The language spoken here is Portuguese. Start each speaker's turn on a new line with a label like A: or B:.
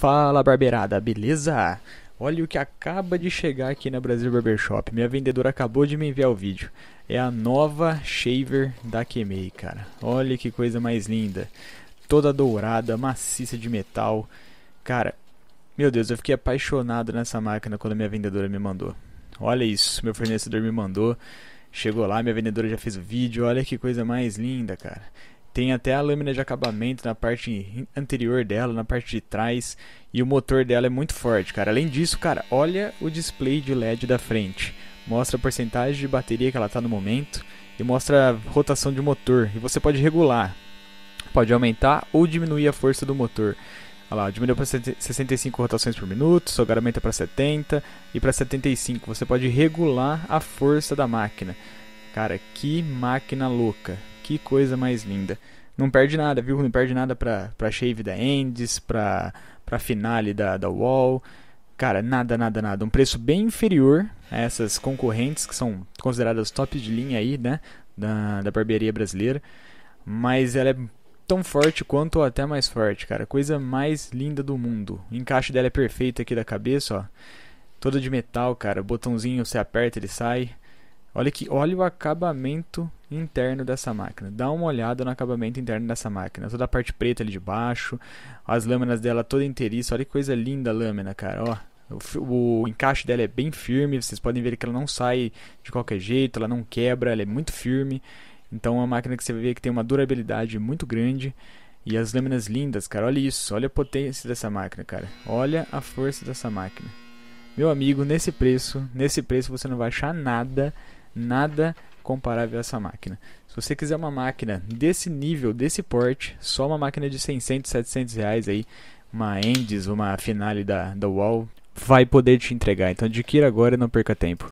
A: Fala barbeirada, beleza? Olha o que acaba de chegar aqui na Brasil Barbershop. Minha vendedora acabou de me enviar o vídeo. É a nova shaver da Kemei, cara. Olha que coisa mais linda. Toda dourada, maciça de metal. Cara, meu Deus, eu fiquei apaixonado nessa máquina quando minha vendedora me mandou. Olha isso, meu fornecedor me mandou. Chegou lá, minha vendedora já fez o vídeo. Olha que coisa mais linda, cara. Tem até a lâmina de acabamento na parte anterior dela, na parte de trás. E o motor dela é muito forte, cara. Além disso, cara, olha o display de LED da frente. Mostra a porcentagem de bateria que ela está no momento. E mostra a rotação de motor. E você pode regular. Pode aumentar ou diminuir a força do motor. Olha lá, diminuiu para 65 rotações por minuto, só aumenta para 70 e para 75. Você pode regular a força da máquina. Cara, que máquina louca. Que coisa mais linda. Não perde nada, viu? Não perde nada pra, pra shave da Endes, pra, pra finale da, da Wall. Cara, nada, nada, nada. Um preço bem inferior a essas concorrentes que são consideradas top de linha aí, né? Da, da barbearia brasileira. Mas ela é tão forte quanto ou até mais forte, cara. Coisa mais linda do mundo. O encaixe dela é perfeito aqui da cabeça, ó. Toda de metal, cara. Botãozinho, você aperta, ele sai. Olha que, olha o acabamento interno dessa máquina. Dá uma olhada no acabamento interno dessa máquina. Toda a parte preta ali de baixo, as lâminas dela toda inteiriça. Olha que coisa linda a lâmina, cara. Ó, o, o, encaixe dela é bem firme. Vocês podem ver que ela não sai de qualquer jeito, ela não quebra, ela é muito firme. Então é uma máquina que você vê que tem uma durabilidade muito grande. E as lâminas lindas, cara. Olha isso, olha a potência dessa máquina, cara. Olha a força dessa máquina. Meu amigo, nesse preço, nesse preço você não vai achar nada nada comparável a essa máquina. Se você quiser uma máquina desse nível, desse porte, só uma máquina de 600, 700 reais aí, uma Endes, uma Finale da, da Wall, vai poder te entregar. Então adquira agora e não perca tempo.